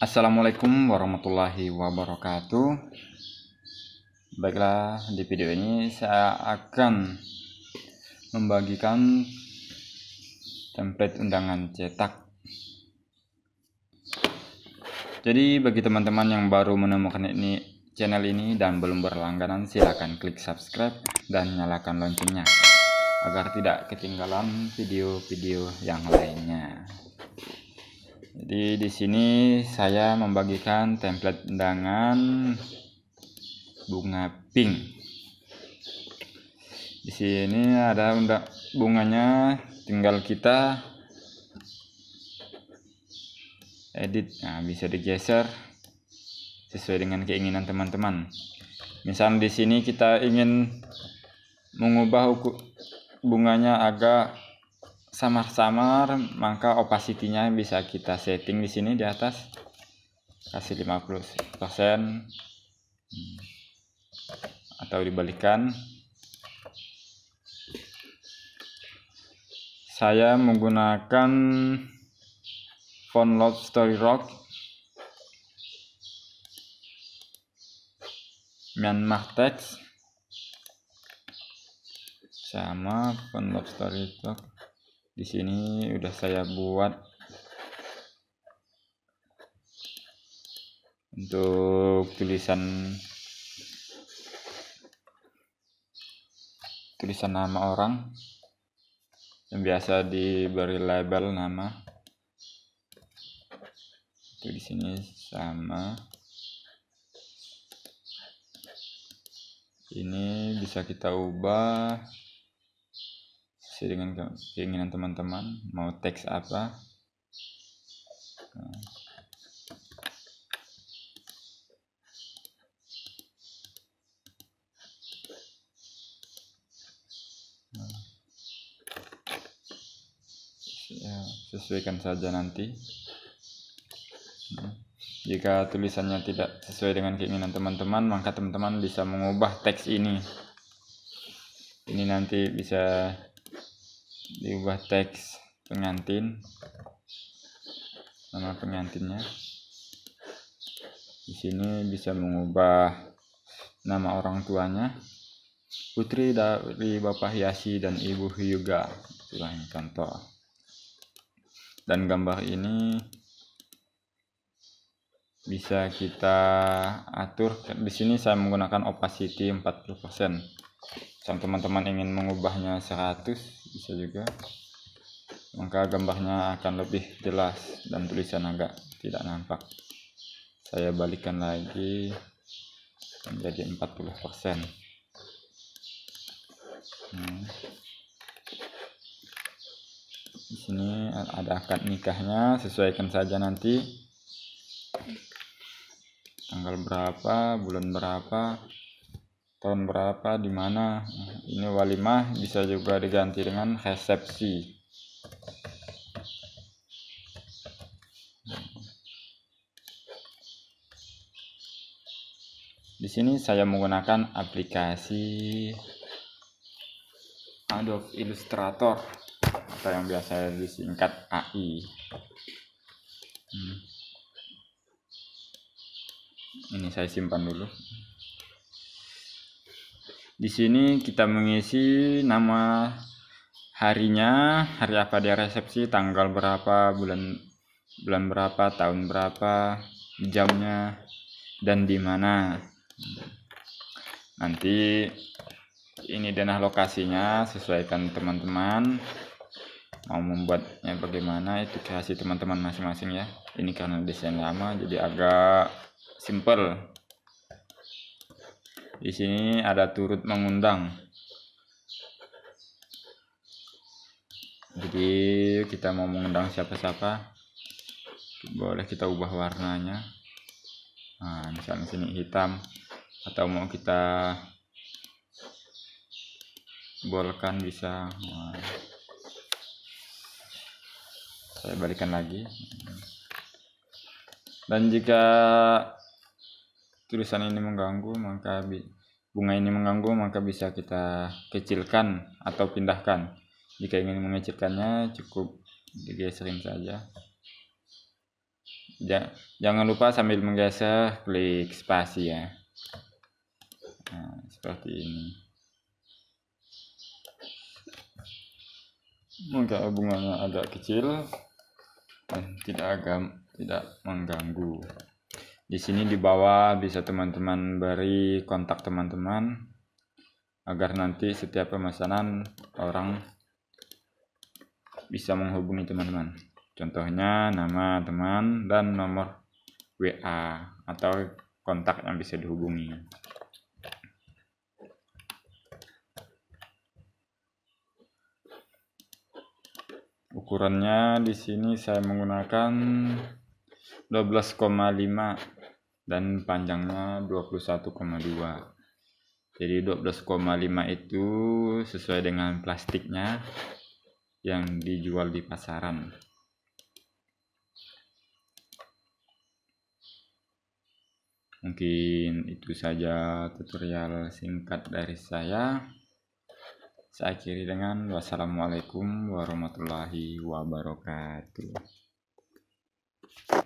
Assalamualaikum warahmatullahi wabarakatuh Baiklah di video ini saya akan membagikan template undangan cetak Jadi bagi teman-teman yang baru menemukan ini channel ini dan belum berlangganan silahkan klik subscribe dan nyalakan loncengnya agar tidak ketinggalan video-video yang lainnya jadi di sini saya membagikan template undangan bunga pink. Di sini ada bunganya, tinggal kita edit. Nah, bisa digeser sesuai dengan keinginan teman-teman. Misal di sini kita ingin mengubah bunganya agak samar-samar maka opacity-nya bisa kita setting di sini di atas kasih 50% hmm. atau dibalikan saya menggunakan font Love Story Rock Myanmar text sama font Love Story Rock di sini udah saya buat untuk tulisan tulisan nama orang yang biasa diberi label nama itu di sini sama ini bisa kita ubah sesuai dengan keinginan teman-teman mau teks apa ya, sesuaikan saja nanti hmm. jika tulisannya tidak sesuai dengan keinginan teman-teman maka teman-teman bisa mengubah teks ini ini nanti bisa diubah teks pengantin nama pengantinnya di sini bisa mengubah nama orang tuanya putri dari bapak hiasi dan ibu hyuga itulah yang contoh dan gambar ini bisa kita atur di sini saya menggunakan opacity 40% kalau teman-teman ingin mengubahnya 100 bisa juga maka gambarnya akan lebih jelas dan tulisan agak tidak nampak saya balikan lagi menjadi 40% hmm. di sini ada akad nikahnya sesuaikan saja nanti tanggal berapa bulan berapa tahun berapa di mana ini walimah bisa juga diganti dengan resepsi di sini saya menggunakan aplikasi Adobe Illustrator atau yang biasa disingkat AI hmm. ini saya simpan dulu di sini kita mengisi nama harinya, hari apa dia resepsi, tanggal berapa, bulan bulan berapa, tahun berapa, jamnya dan di mana. Nanti ini denah lokasinya sesuaikan teman-teman mau membuatnya bagaimana itu kasih teman-teman masing-masing ya ini karena desain lama jadi agak simple di sini ada turut mengundang. Jadi kita mau mengundang siapa-siapa, boleh kita ubah warnanya. Nah, misalnya sini hitam atau mau kita bolkan bisa. Nah, saya balikan lagi. Dan jika tulisan ini mengganggu maka bunga ini mengganggu maka bisa kita kecilkan atau pindahkan jika ingin mengecilkannya cukup digeserin saja ja jangan lupa sambil menggeser klik spasi ya nah, seperti ini maka bunganya agak kecil dan eh, tidak agam tidak mengganggu di sini di bawah bisa teman-teman beri kontak teman-teman agar nanti setiap pemesanan orang bisa menghubungi teman-teman. Contohnya nama teman dan nomor WA atau kontak yang bisa dihubungi. Ukurannya di sini saya menggunakan 12,5 dan panjangnya 21,2 jadi 12,5 itu sesuai dengan plastiknya yang dijual di pasaran mungkin itu saja tutorial singkat dari saya saya akhiri dengan wassalamualaikum warahmatullahi wabarakatuh